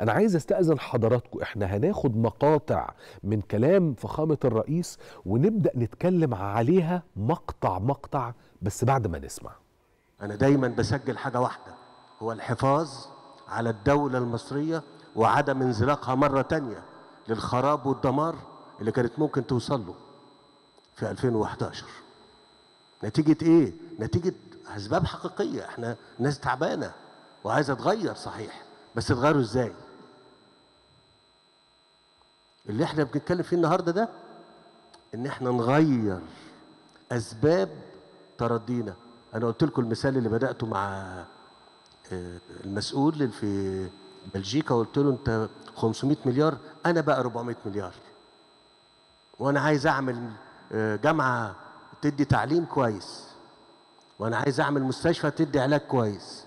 انا عايز استاذن حضراتكم احنا هناخد مقاطع من كلام فخامه الرئيس ونبدا نتكلم عليها مقطع مقطع بس بعد ما نسمع انا دايما بسجل حاجه واحده هو الحفاظ على الدوله المصريه وعدم انزلاقها مره تانية للخراب والدمار اللي كانت ممكن توصل له في 2011 نتيجه ايه نتيجه اسباب حقيقيه احنا ناس تعبانه وعايزه تغير صحيح بس اتغيروا ازاي اللي احنا بنتكلم فيه النهارده ده ان احنا نغير اسباب تردينا انا قلت لكم المثال اللي بداته مع آه، المسؤول اللي في بلجيكا وقلت له انت 500 مليار انا بقى 400 مليار وانا عايز اعمل آه، جامعه تدي تعليم كويس وانا عايز اعمل مستشفى تدي علاج كويس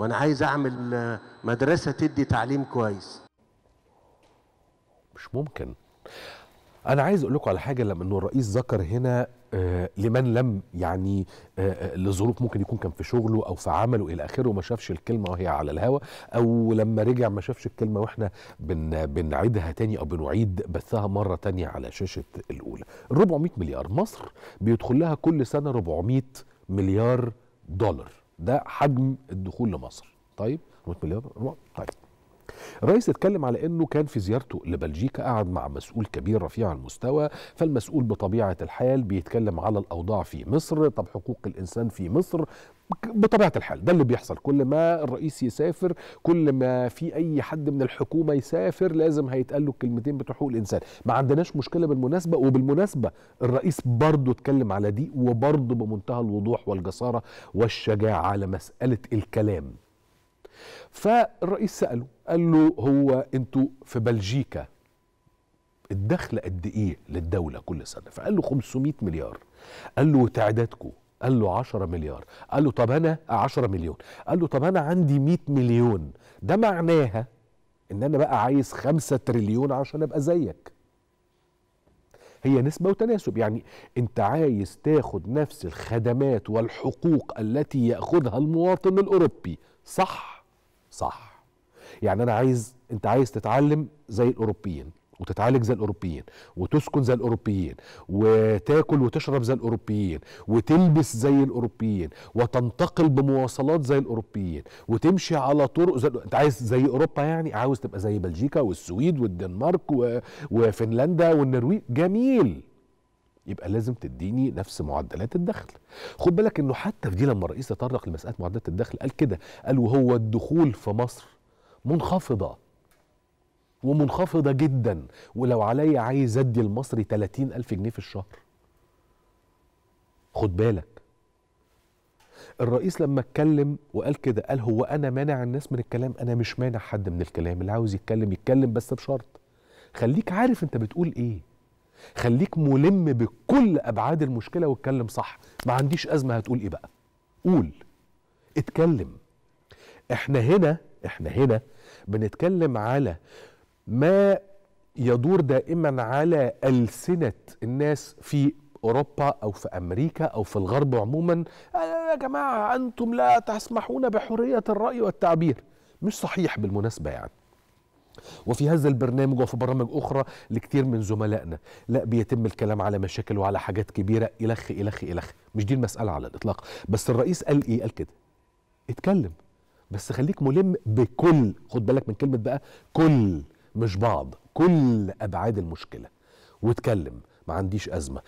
وانا عايز اعمل آه، مدرسه تدي تعليم كويس مش ممكن انا عايز اقول لكم على حاجه لما انه الرئيس ذكر هنا آه، لمن لم يعني آه، لظروف ممكن يكون كان في شغله او في عمله الى اخره وما شافش الكلمه وهي على الهوا او لما رجع ما شافش الكلمه واحنا بن بنعيدها تاني او بنعيد بثها مره تانية على شاشه الاولى 400 مليار مصر بيدخل لها كل سنه 400 مليار دولار ده حجم الدخول لمصر طيب 100 مليار طيب الرئيس اتكلم على انه كان في زيارته لبلجيكا قعد مع مسؤول كبير رفيع المستوى فالمسؤول بطبيعه الحال بيتكلم على الاوضاع في مصر طب حقوق الانسان في مصر بطبيعه الحال ده اللي بيحصل كل ما الرئيس يسافر كل ما في اي حد من الحكومه يسافر لازم هيتقال له الكلمتين بتوع حقوق الانسان ما عندناش مشكله بالمناسبه وبالمناسبه الرئيس برضه اتكلم على دي وبرضه بمنتهى الوضوح والجساره والشجاعه على مساله الكلام فالرئيس سأله قال له هو انتوا في بلجيكا الدخل قد ايه للدولة كل سنة فقال له 500 مليار قال له وتعدادكم قال له 10 مليار قال له طب انا 10 مليون قال له طب انا عندي 100 مليون ده معناها ان انا بقى عايز 5 تريليون عشان ابقى زيك هي نسبة وتناسب يعني انت عايز تاخد نفس الخدمات والحقوق التي يأخذها المواطن الأوروبي صح صح يعني انا عايز انت عايز تتعلم زي الاوروبيين وتتعالج زي الاوروبيين وتسكن زي الاوروبيين وتاكل وتشرب زي الاوروبيين وتلبس زي الاوروبيين وتنتقل بمواصلات زي الاوروبيين وتمشي على طرق زي انت عايز زي اوروبا يعني عاوز تبقى زي بلجيكا والسويد والدنمارك و... وفنلندا والنرويج جميل يبقى لازم تديني نفس معدلات الدخل خد بالك انه حتى في دي لما الرئيس تطرق لمساله معدلات الدخل قال كده قال وهو الدخول في مصر منخفضه ومنخفضه جدا ولو عليا عايز ادي المصري 30 الف جنيه في الشهر خد بالك الرئيس لما اتكلم وقال كده قال هو انا مانع الناس من الكلام انا مش مانع حد من الكلام اللي عاوز يتكلم يتكلم بس بشرط خليك عارف انت بتقول ايه خليك ملم بكل ابعاد المشكله واتكلم صح ما عنديش ازمه هتقول ايه بقى قول اتكلم احنا هنا احنا هنا بنتكلم على ما يدور دائما على السنه الناس في اوروبا او في امريكا او في الغرب عموما يا جماعه انتم لا تسمحون بحريه الراي والتعبير مش صحيح بالمناسبه يعني وفي هذا البرنامج وفي برامج اخرى لكثير من زملائنا لا بيتم الكلام على مشاكل وعلى حاجات كبيره الخ الخ الخ مش دي المساله على الاطلاق بس الرئيس قال ايه قال كده اتكلم بس خليك ملم بكل خد بالك من كلمه بقى كل مش بعض كل ابعاد المشكله واتكلم ما عنديش ازمه